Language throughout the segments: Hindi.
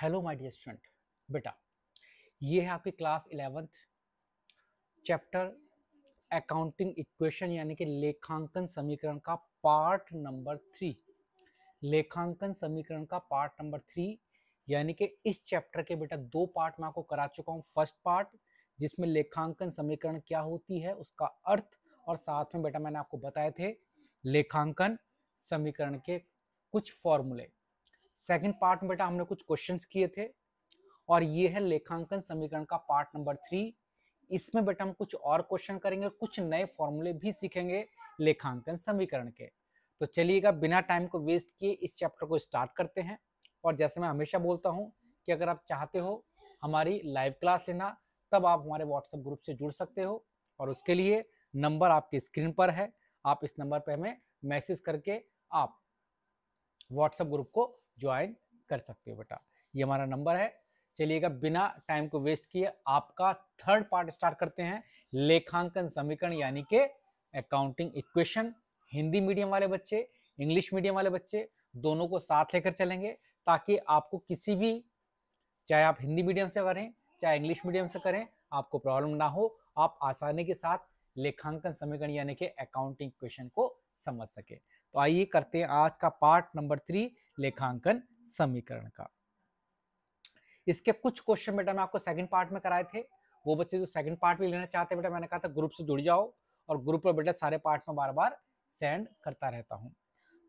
हेलो माय डियर स्टूडेंट बेटा ये है आपकी class eleventh chapter accounting equation यानी कि लेखांकन समीकरण का पार्ट नंबर थ्री लेखांकन समीकरण का पार्ट नंबर थ्री यानी कि इस चैप्टर के बेटा दो पार्ट मैं आपको करा चुका हूँ फर्स्ट पार्ट जिसमें लेखांकन समीकरण क्या होती है उसका अर्थ और साथ में बेटा मैंने आपको बताए थे लेखांकन समीकरण के कुछ फॉर्मूले सेकंड पार्ट में बेटा हमने कुछ क्वेश्चंस किए थे और ये है लेखांकन समीकरण का पार्ट नंबर थ्री इसमें बेटा हम कुछ और क्वेश्चन करेंगे और कुछ नए फॉर्मूले भी सीखेंगे लेखांकन समीकरण के तो चलिएगा बिना टाइम को वेस्ट किए इस चैप्टर को स्टार्ट करते हैं और जैसे मैं हमेशा बोलता हूँ कि अगर आप चाहते हो हमारी लाइव क्लास लेना तब आप हमारे व्हाट्सएप ग्रुप से जुड़ सकते हो और उसके लिए नंबर आपके स्क्रीन पर है आप इस नंबर पर हमें मैसेज करके आप व्हाट्सएप ग्रुप को ज्वाइन कर सकते हो बेटा ये हमारा नंबर है चलिएगा बिना टाइम को वेस्ट किए आपका थर्ड पार्ट स्टार्ट करते हैं लेखांकन समीकरण यानी के अकाउंटिंग इक्वेशन हिंदी मीडियम वाले बच्चे इंग्लिश मीडियम वाले बच्चे दोनों को साथ लेकर चलेंगे ताकि आपको किसी भी चाहे आप हिंदी मीडियम से करें चाहे इंग्लिश मीडियम से करें आपको प्रॉब्लम ना हो आप आसानी के साथ लेखांकन समीकरण यानी कि अकाउंटिंग इक्वेशन को समझ सके तो आइए करते हैं आज का पार्ट नंबर थ्री लेखांकन समीकरण का इसके कुछ क्वेश्चन बेटा मैं आपको सेकंड पार्ट में कराए थे वो बच्चे जो सेकंड पार्ट भी लेना चाहते हैं बेटा मैंने कहा था ग्रुप से जुड़ जाओ और ग्रुप पर बेटा सारे पार्ट में बार बार सेंड करता रहता हूँ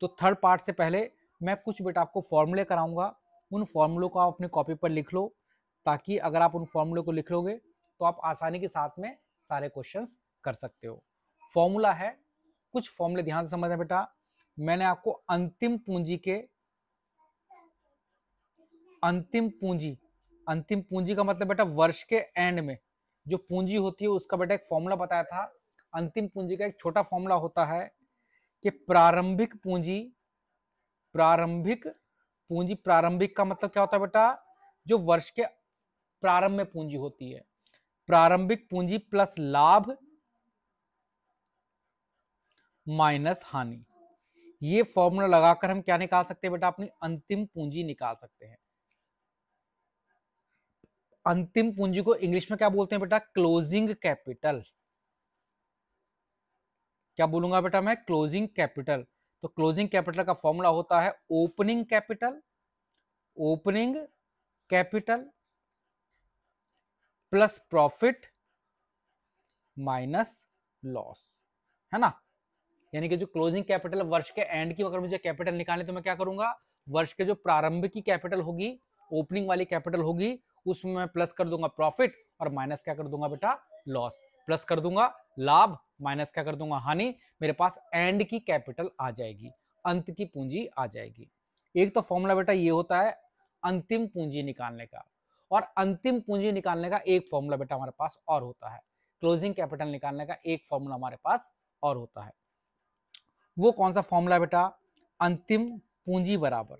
तो थर्ड पार्ट से पहले मैं कुछ बेटा आपको फॉर्मूले कराऊंगा उन फॉर्मूलों को आप अपनी कॉपी पर लिख लो ताकि अगर आप उन फॉर्मूलों को लिख लोगे तो आप आसानी के साथ में सारे क्वेश्चंस कर सकते हो फॉर्मूला है कुछ फॉर्मूले ध्यान से समझना बेटा मैंने आपको अंतिम पूंजी के अंतिम पूंजी अंतिम पूंजी का मतलब बेटा वर्ष के एंड में जो पूंजी होती है उसका बेटा एक फॉर्मूला बताया था अंतिम पूंजी का एक छोटा फॉर्मूला होता है कि प्रारंभिक पूंजी प्रारंभिक पूंजी प्रारंभिक का मतलब क्या होता है बेटा जो वर्ष के प्रारंभ में पूंजी होती है प्रारंभिक पूंजी प्लस लाभ माइनस हानि ये फॉर्मूला लगाकर हम क्या निकाल सकते हैं बेटा अपनी अंतिम पूंजी निकाल सकते हैं अंतिम पूंजी को इंग्लिश में क्या बोलते हैं बेटा क्लोजिंग कैपिटल क्या बोलूंगा बेटा मैं क्लोजिंग कैपिटल तो क्लोजिंग कैपिटल का फॉर्मूला होता है opening capital opening capital plus profit minus loss है ना यानी कि जो क्लोजिंग कैपिटल वर्ष के एंड की अगर मुझे कैपिटल निकालने तो मैं क्या करूंगा वर्ष के जो प्रारंभ की कैपिटल होगी ओपनिंग वाली कैपिटल होगी उसमें मैं प्लस कर दूंगा प्रॉफिट और माइनस क्या कर दूंगा बेटा लॉस प्लस कर दूंगा लाभ माइनस क्या कर दूंगा हानि मेरे पास एंड की कैपिटल आ जाएगी अंत की पूंजी आ जाएगी एक तो फॉर्मूला बेटा ये होता है अंतिम पूंजी निकालने का और अंतिम पूंजी निकालने का एक फॉर्मूला बेटा हमारे पास और होता है क्लोजिंग कैपिटल निकालने का एक फॉर्मूला हमारे पास और होता है वो कौन सा फॉर्मूला बेटा अंतिम पूंजी बराबर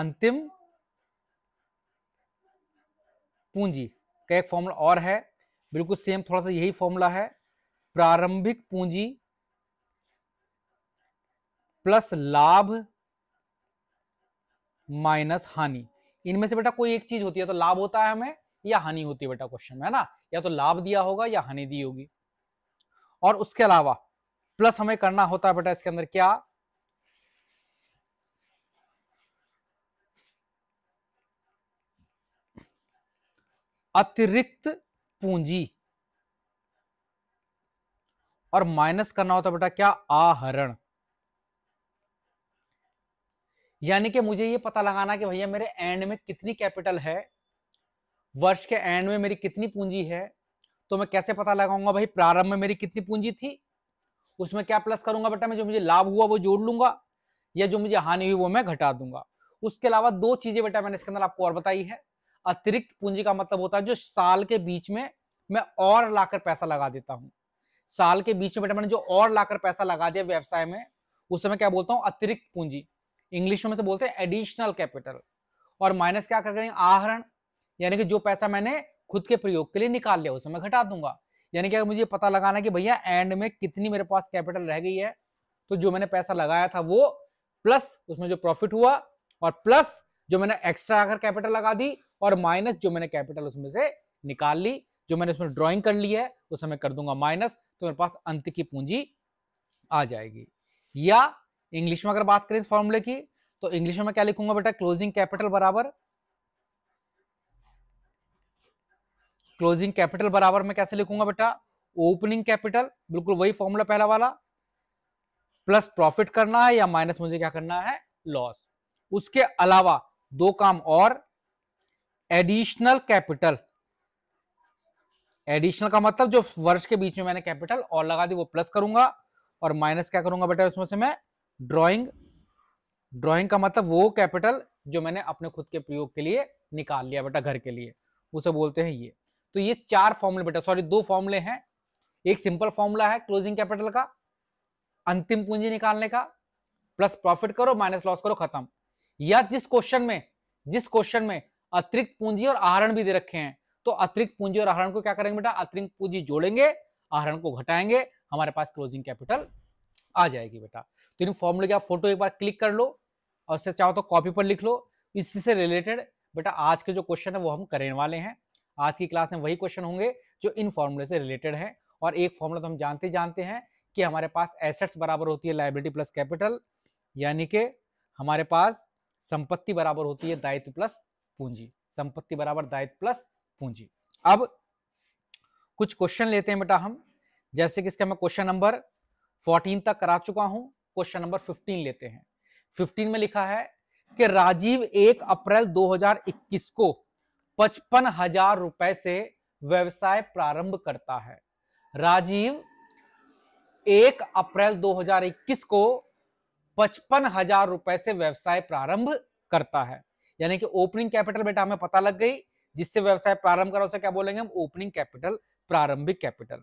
अंतिम पूंजी का एक फॉर्मूला और है बिल्कुल सेम थोड़ा सा यही फॉर्मूला है प्रारंभिक पूंजी प्लस लाभ माइनस हानि इनमें से बेटा कोई एक चीज होती है तो लाभ होता है हमें या हानि होती है बेटा क्वेश्चन में है ना या तो लाभ दिया होगा या हानि दी होगी और उसके अलावा प्लस हमें करना होता है बेटा इसके अंदर क्या अतिरिक्त पूंजी और माइनस करना होता है बेटा क्या आहरण यानी कि मुझे यह पता लगाना कि भैया मेरे एंड में कितनी कैपिटल है वर्ष के एंड में मेरी कितनी पूंजी है तो मैं कैसे पता लगाऊंगा भाई प्रारंभ में मेरी कितनी पूंजी थी उसमें क्या प्लस करूंगा बेटा मैं जो मुझे लाभ हुआ वो जोड़ लूंगा या जो मुझे हानि हुई वो मैं घटा दूंगा उसके अलावा दो चीजें बेटा मैंने इसके अंदर आपको और बताई है अतिरिक्त पूंजी का मतलब होता है जो साल के बीच में मैं और लाकर पैसा लगा देता हूँ साल के बीच में बेटा मैंने जो और लाकर पैसा लगा दिया व्यवसाय में उस समय क्या बोलता हूँ अतिरिक्त पूंजी इंग्लिश में से बोलते हैं एडिशनल कैपिटल और माइनस क्या कर करेंगे आहरण यानी कि जो पैसा मैंने खुद के प्रयोग के लिए निकाल लिया उसमें घटा दूंगा यानी कि अगर मुझे पता लगाना कि भैया एंड में कितनी मेरे पास कैपिटल रह गई है तो जो मैंने पैसा लगाया था वो प्लस उसमें जो प्रॉफिट हुआ और प्लस जो मैंने एक्स्ट्रा अगर कैपिटल लगा दी और माइनस जो मैंने कैपिटल उसमें से निकाल ली जो मैंने उसमें ड्रॉइंग कर ली है उस मैं कर दूंगा माइनस तो मेरे पास अंत की पूंजी आ जाएगी या इंग्लिश में अगर बात करें इस फॉर्मूले की तो इंग्लिश में क्या लिखूंगा बेटा क्लोजिंग कैपिटल बराबर क्लोजिंग कैपिटल बराबर में कैसे लिखूंगा बेटा ओपनिंग कैपिटल बिल्कुल वही फॉर्मूला पहला वाला प्लस प्रॉफिट करना है या माइनस मुझे क्या करना है लॉस उसके अलावा दो काम और एडिशनल कैपिटल एडिशनल का मतलब जो वर्ष के बीच में मैंने कैपिटल और लगा दी वो प्लस करूंगा और माइनस क्या करूंगा बेटा उसमें से मैं ड्रॉइंग ड्रॉइंग का मतलब वो कैपिटल जो मैंने अपने खुद के प्रयोग के लिए निकाल लिया बेटा घर के लिए उसे बोलते हैं ये तो ये चार फॉर्मुले बेटा सॉरी दो फॉर्मूले हैं एक सिंपल फॉर्मूला है क्लोजिंग कैपिटल का अंतिम पूंजी निकालने का प्लस प्रॉफिट करो माइनस लॉस करो खत्म या जिस क्वेश्चन में जिस क्वेश्चन में अतिरिक्त पूंजी और आहरण भी दे रखे हैं तो अतिरिक्त पूंजी और आहरण को क्या करेंगे बेटा अतिरिक्त पूंजी जोड़ेंगे आहरण को घटाएंगे हमारे पास क्लोजिंग कैपिटल आ जाएगी बेटा तो इन फॉर्मूले की आप फोटो एक बार क्लिक कर लो और उससे चाहो तो कॉपी पर लिख लो इससे रिलेटेड बेटा आज के जो क्वेश्चन है वो हम करने वाले हैं आज की क्लास में वही क्वेश्चन होंगे जो इन फॉर्मूले से रिलेटेड हैं और एक फॉर्मूला तो हम जानते जानते हैं कि हमारे पास एसेट्स बराबर होती है लाइबिलिटी प्लस कैपिटल यानी कि हमारे पास संपत्ति बराबर होती है दायित्व प्लस पूंजी संपत्ति बराबर दायित्व प्लस पूंजी अब कुछ क्वेश्चन लेते हैं बेटा हम जैसे कि इसका मैं क्वेश्चन नंबर 14 तक करा चुका हूं क्वेश्चन नंबर 15 लेते हैं 15 में लिखा है कि राजीव 1 अप्रैल 2021 को पचपन हजार रुपए से व्यवसाय प्रारंभ करता है राजीव एक अप्रैल 2021 को पचपन हजार रुपए से व्यवसाय प्रारंभ करता है यानी कि ओपनिंग कैपिटल बेटा हमें पता लग गई जिससे व्यवसाय प्रारंभ करो उसे क्या बोलेंगे हम ओपनिंग कैपिटल प्रारंभिक कैपिटल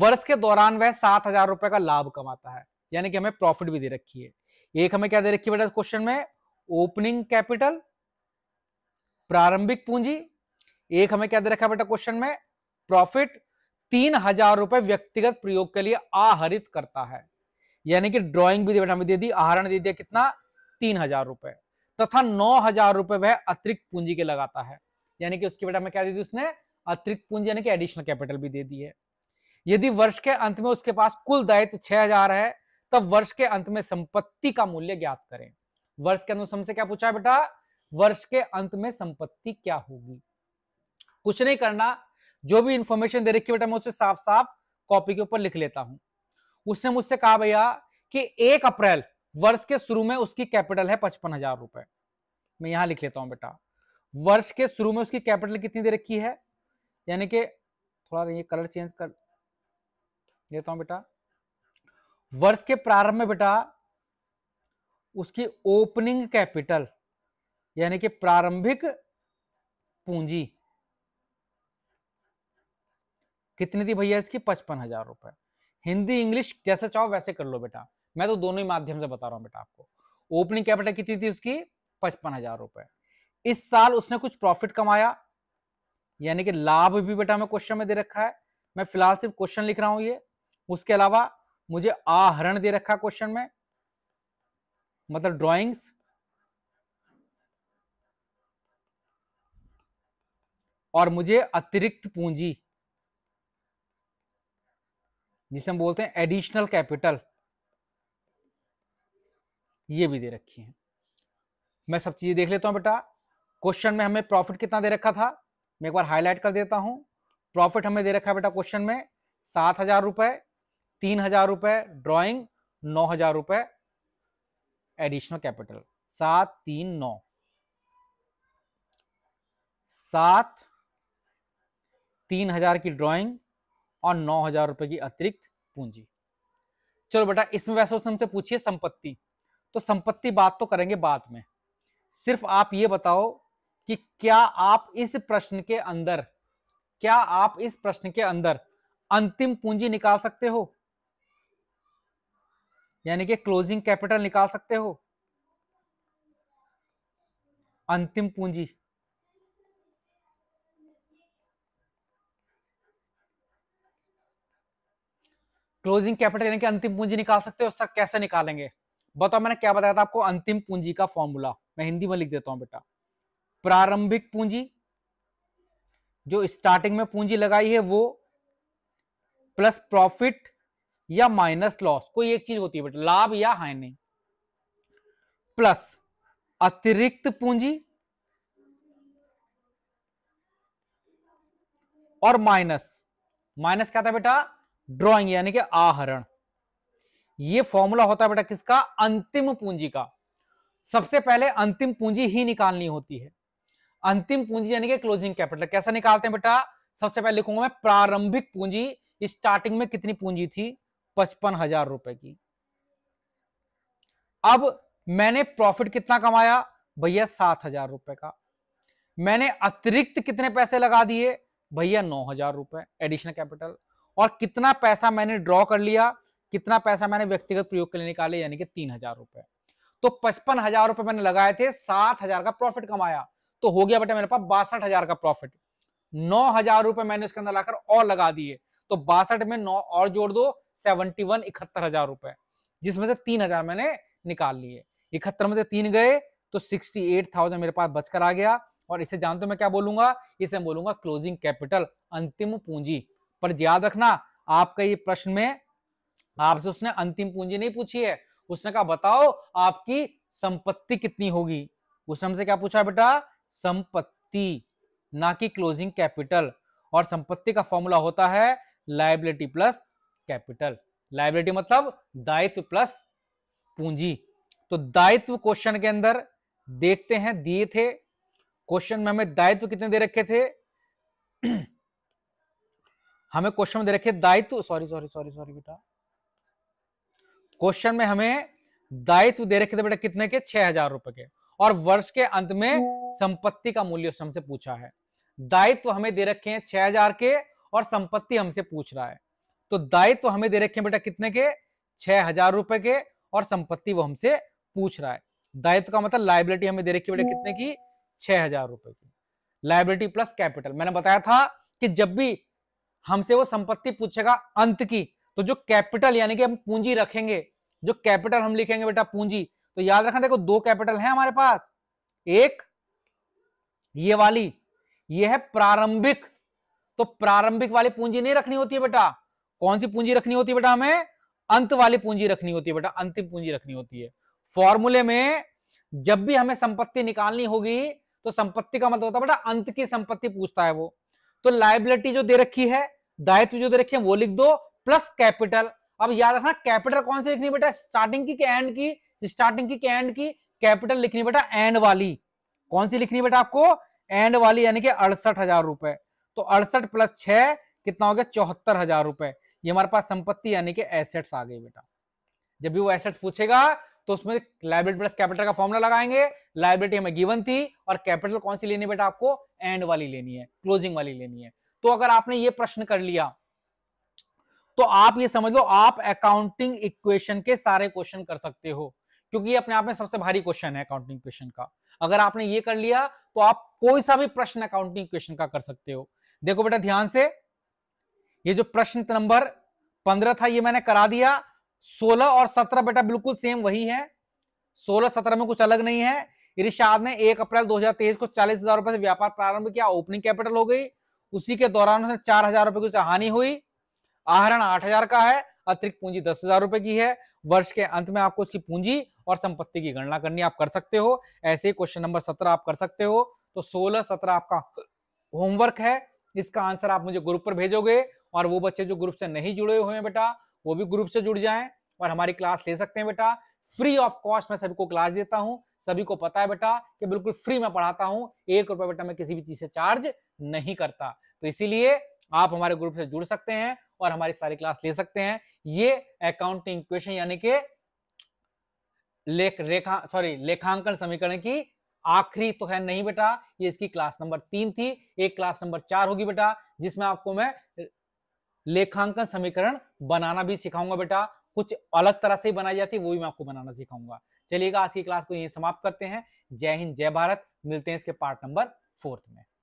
वर्ष के दौरान वह सात हजार रुपए का लाभ कमाता है यानी कि हमें प्रॉफिट भी दे रखी है एक हमें क्या दे रखी है बेटा क्वेश्चन में ओपनिंग कैपिटल प्रारंभिक पूंजी एक हमें क्या दे रखा बेटा क्वेश्चन में प्रॉफिट तीन हजार रुपए व्यक्तिगत प्रयोग के लिए आहरित करता है यानी कि ड्राइंग भी दे बेटा हमें दे दी आहरण दे दिया कितना तीन हजार रुपए तथा नौ हजार रुपए वह अतिरिक्त पूंजी के लगाता है यानी कि उसकी बेटा हमें क्या दे दी उसने अतिरिक्त पूंजी यानी कि एडिशनल कैपिटल भी दे दी है यदि वर्ष के अंत में उसके पास कुल दायित्व छह हजार है तब वर्ष के अंत में संपत्ति का मूल्य ज्ञात करें वर्ष के अंत में क्या पूछा है बेटा वर्ष के अंत में संपत्ति क्या होगी कुछ नहीं करना जो भी इंफॉर्मेशन दे रखी बेटा मैं उसे साफ साफ कॉपी के ऊपर लिख लेता हूं उसने मुझसे कहा भैया कि एक अप्रैल वर्ष के शुरू में उसकी कैपिटल है पचपन हजार रुपए मैं यहां लिख लेता हूं बेटा वर्ष के शुरू में उसकी कैपिटल कितनी दे रखी है यानी कि थोड़ा ये कलर चेंज कर देता हूं बेटा वर्ष के प्रारंभ में बेटा उसकी ओपनिंग कैपिटल यानी कि प्रारंभिक पूंजी कितनी थी भैया इसकी पचपन हजार रुपए हिंदी इंग्लिश जैसे चाहो वैसे कर लो बेटा मैं तो दोनों ही माध्यम से बता रहा हूं बेटा आपको ओपनिंग कैपिटल कितनी थी उसकी पचपन हजार रुपए इस साल उसने कुछ प्रॉफिट कमाया यानी कि लाभ भी बेटा मैं क्वेश्चन में दे रखा है मैं फिलहाल सिर्फ क्वेश्चन लिख रहा हूं ये उसके अलावा मुझे आहरण दे रखा क्वेश्चन में मतलब ड्रॉइंग्स और मुझे अतिरिक्त पूंजी जिसे हम बोलते हैं एडिशनल कैपिटल ये भी दे रखी है मैं सब चीजें देख लेता हूं बेटा क्वेश्चन में हमें प्रॉफिट कितना दे रखा था मैं एक बार हाईलाइट कर देता हूं प्रॉफिट हमें दे रखा है बेटा क्वेश्चन में सात हजार रुपए तीन हजार रुपए ड्रॉइंग नौ हजार रुपए एडिशनल कैपिटल सात तीन नौ सात तीन हजार की ड्राइंग और नौ हजार रुपए की अतिरिक्त पूंजी चलो बेटा इसमें वैसे उसने हमसे पूछिए संपत्ति तो संपत्ति बात तो करेंगे बाद में सिर्फ आप ये बताओ कि क्या आप इस प्रश्न के अंदर क्या आप इस प्रश्न के अंदर अंतिम पूंजी निकाल सकते हो यानी कि क्लोजिंग कैपिटल निकाल सकते हो अंतिम पूंजी क्लोजिंग कैपिटल यानी कि अंतिम पूंजी निकाल सकते हो सर कैसे निकालेंगे बताओ मैंने क्या बताया था आपको अंतिम पूंजी का फॉर्मूला मैं हिंदी में लिख देता हूं बेटा प्रारंभिक पूंजी जो स्टार्टिंग में पूंजी लगाई है वो प्लस प्रॉफिट या माइनस लॉस कोई एक चीज होती है बेटा लाभ या हानि प्लस अतिरिक्त पूंजी और माइनस माइनस क्या था बेटा ड्रॉइंग यानी कि आहरण ये फॉर्मूला होता है बेटा किसका अंतिम पूंजी का सबसे पहले अंतिम पूंजी ही निकालनी होती है अंतिम पूंजी यानी कि क्लोजिंग कैपिटल कैसा निकालते हैं बेटा सबसे पहले लिखूंगा मैं प्रारंभिक पूंजी स्टार्टिंग में कितनी पूंजी थी पचपन हजार रुपए की अब मैंने प्रॉफिट कितना कमाया भैया सात हजार रुपए का मैंने अतिरिक्त कितने पैसे लगा दिए भैया नौ हजार रुपए एडिशनल कैपिटल और कितना पैसा मैंने ड्रॉ कर लिया कितना पैसा मैंने व्यक्तिगत प्रयोग के लिए निकाले यानी कि तीन हजार रुपए तो पचपन हजार रुपए मैंने लगाए थे सात हजार का प्रॉफिट कमाया तो हो गया बेटा मेरे पास बासठ हजार का प्रॉफिट नौ हजार रुपए मैंने उसके अंदर लाकर और लगा दिए तो बासठ में नौ और जोड़ दो सेवनटी वन इकहत्तर हजार रुपए जिसमें से तीन हजार मैंने निकाल लिए इकहत्तर में से तीन गए तो सिक्सटी एट थाउजेंड मेरे पास बचकर आ गया और इसे जानते मैं क्या बोलूंगा इसे बोलूंगा क्लोजिंग कैपिटल अंतिम पूंजी पर याद रखना आपका ये प्रश्न में आपसे उसने अंतिम पूंजी नहीं पूछी है उसने कहा बताओ आपकी संपत्ति कितनी होगी उसने हमसे क्या पूछा बेटा संपत्ति ना कि क्लोजिंग कैपिटल और संपत्ति का फॉर्मूला होता है लाइबिलिटी प्लस कैपिटल लाइबिलिटी मतलब दायित्व प्लस पूंजी तो दायित्व क्वेश्चन के अंदर देखते हैं दिए थे क्वेश्चन में हमें दायित्व कितने दे रखे थे हमें क्वेश्चन में दे रखे दायित्व सॉरी सॉरी सॉरी सॉरी बेटा क्वेश्चन में हमें दायित्व दे रखे थे बेटा कितने के छह हजार रुपए के और वर्ष के अंत में हम्म। संपत्ति का मूल्य हमसे पूछा है दायित्व हमें दे रखे हैं छह हजार के और संपत्ति हमसे पूछ रहा है तो दायित्व हमें दे रखे हैं बेटा कितने के छह हजार रुपए के और संपत्ति वो हमसे पूछ रहा है दायित्व का मतलब लाइबिलिटी हमें दे रखी है बेटा कितने की छह हजार रुपए की लाइबिलिटी प्लस कैपिटल मैंने बताया था कि जब भी हमसे वो संपत्ति पूछेगा अंत की तो जो कैपिटल यानी कि हम पूंजी रखेंगे जो कैपिटल हम लिखेंगे बेटा पूंजी तो याद रखना देखो दो कैपिटल है हमारे पास एक ये वाली ये है प्रारंभिक तो प्रारंभिक वाली पूंजी नहीं रखनी होती है बेटा कौन सी पूंजी रखनी होती है बेटा हमें अंत वाली पूंजी रखनी होती है बेटा अंतिम पूंजी रखनी होती है फॉर्मूले में जब भी हमें संपत्ति निकालनी होगी तो संपत्ति का मतलब होता है बेटा अंत की संपत्ति पूछता है वो तो लाइबिलिटी जो दे रखी है दायित्व जो दे रखे हैं वो लिख दो प्लस कैपिटल अब याद रखना कैपिटल कौन सी लिखनी बेटा स्टार्टिंग की एंड की स्टार्टिंग की एंड की कैपिटल लिखनी बेटा एंड वाली कौन सी लिखनी बेटा आपको एंड वाली यानी कि अड़सठ हजार रुपए तो अड़सठ प्लस छह कितना हो गया चौहत्तर हजार रुपए ये हमारे पास संपत्ति यानी कि एसेट्स आ गई बेटा जब भी वो एसेट्स पूछेगा तो उसमें लाइब्रेट प्लस कैपिटल का फॉर्मुला लगाएंगे लाइबिलिटी हमें गिवन थी और कैपिटल कौन सी लेनी बेटा आपको एंड वाली लेनी है क्लोजिंग वाली लेनी है तो अगर आपने ये प्रश्न कर लिया तो आप ये समझ लो आप अकाउंटिंग इक्वेशन के सारे क्वेश्चन कर सकते हो क्योंकि ये अपने आप में सबसे भारी क्वेश्चन है अकाउंटिंग इक्वेशन का अगर आपने ये कर लिया तो आप कोई सा भी प्रश्न अकाउंटिंग इक्वेशन का कर सकते हो देखो बेटा ध्यान से ये जो प्रश्न नंबर पंद्रह था ये मैंने करा दिया सोलह और सत्रह बेटा बिल्कुल सेम वही है सोलह सत्रह में कुछ अलग नहीं है इरिशाद ने एक अप्रैल 2023 को चालीस हजार रुपए से व्यापार प्रारंभ किया ओपनिंग कैपिटल हो गई उसी के दौरान उसने चार हजार रुपए की हानि हुई आहरण आठ हजार का है अतिरिक्त पूंजी दस हजार रुपए की है वर्ष के अंत में आपको उसकी पूंजी और संपत्ति की गणना करनी आप कर सकते हो ऐसे क्वेश्चन नंबर सत्रह आप कर सकते हो तो सोलह सत्रह आपका होमवर्क है इसका आंसर आप मुझे ग्रुप पर भेजोगे और वो बच्चे जो ग्रुप से नहीं जुड़े हुए हैं बेटा वो भी ग्रुप से जुड़ जाए और हमारी क्लास ले सकते हैं बेटा फ्री ऑफ कॉस्ट मैं सभी को क्लास देता हूं सभी को पता है बेटा कि बिल्कुल फ्री में पढ़ाता हूं एक रुपए बेटा मैं किसी भी चीज से चार्ज नहीं करता तो इसीलिए आप हमारे ग्रुप से जुड़ सकते हैं और हमारी सारी क्लास ले सकते हैं ये अकाउंटिंग क्वेश्चन यानी के लेख रेखा सॉरी लेखांकन समीकरण की आखिरी तो है नहीं बेटा ये इसकी क्लास नंबर तीन थी एक क्लास नंबर चार होगी बेटा जिसमें आपको मैं लेखांकन समीकरण बनाना भी सिखाऊंगा बेटा कुछ अलग तरह से बनाई जाती है वो भी मैं आपको बनाना सिखाऊंगा चलिएगा आज की क्लास को यही समाप्त करते हैं जय हिंद जय भारत मिलते हैं इसके पार्ट नंबर फोर्थ में